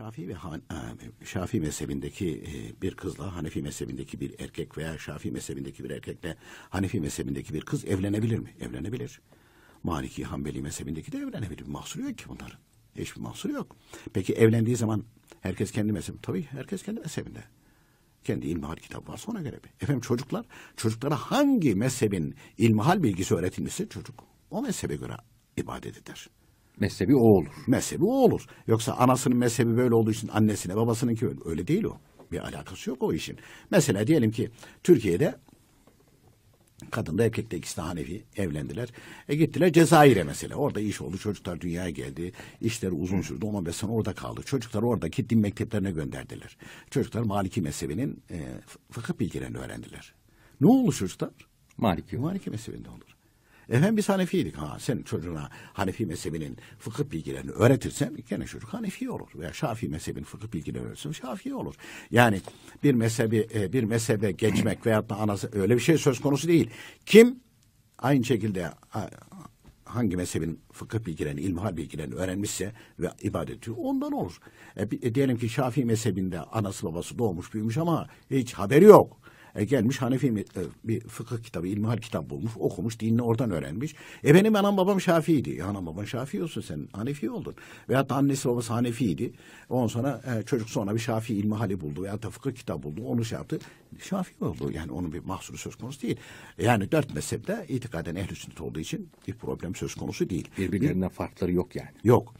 Şafii ve Han, e, Şafii mezhebindeki e, bir kızla Hanefi mezhebindeki bir erkek veya Şafii mezhebindeki bir erkekle Hanefi mezhebindeki bir kız evlenebilir mi? Evlenebilir. Maliki, Hanbeli mezhebindeki de evlenebilir. Mahsuru yok ki bunların. Hiçbir mahsuru yok. Peki evlendiği zaman herkes kendi mezhebi. Tabii herkes kendi mezhebinde. Kendi ilmihal kitabı varsa ona göre bir. Efendim çocuklar, çocuklara hangi mezhebin ilmihal bilgisi öğretilmişse çocuk o mezhebe göre ibadet eder mezhebi o olur. Mezhebi o olur. Yoksa anasının mezhebi böyle olduğu için annesine babasınınki öyle. Öyle değil o. Bir alakası yok o işin. Mesela diyelim ki Türkiye'de kadın da erkek de ikisi de Hanefi evlendiler. E gittiler Cezayir'e mesela. Orada iş oldu. Çocuklar dünyaya geldi. İşleri uzun sürdü. 15 sene orada kaldı. Çocuklar oradaki din mekteplerine gönderdiler. Çocuklar Maliki mezhebinin e, fıkıh bilgilerini öğrendiler. Ne oldu çocuklar? Maliki. Maliki mezhebinde olur. Efendim biz Hanefi'ydik. Ha, sen çocuğuna Hanefi mezhebinin fıkıh bilgilerini öğretirsen gene çocuk Hanefi olur. Veya Şafii mezhebinin fıkıh bilgilerini öğretirsen Şafii olur. Yani bir mezhebi e, bir mezhebe geçmek veyahut da anası öyle bir şey söz konusu değil. Kim aynı şekilde hangi mezhebin fıkıh bilgilerini, ilmihal bilgilerini öğrenmişse ve ibadeti ondan olur. E, e, diyelim ki Şafii mezhebinde anası babası doğmuş büyümüş ama hiç haberi yok. E, gelmiş Hanefi e, bir fıkıh kitabı, ilmihal kitabı bulmuş, okumuş, dinini oradan öğrenmiş. E benim anam babam Şafii'ydi. E, anam baban Şafii olsun sen, Hanefi oldun. Veyahut da annesi babası Hanefi'ydi. Ondan sonra e, çocuk sonra bir Şafii ilmihali buldu veyahut da fıkıh kitabı buldu, onu şey yaptı. Şafii oldu. Yani onun bir mahsuru söz konusu değil. E, yani dört mezhepte itikaden ehl-i sünnet olduğu için bir problem söz konusu değil. Birbirlerinden farkları yok yani. Yok.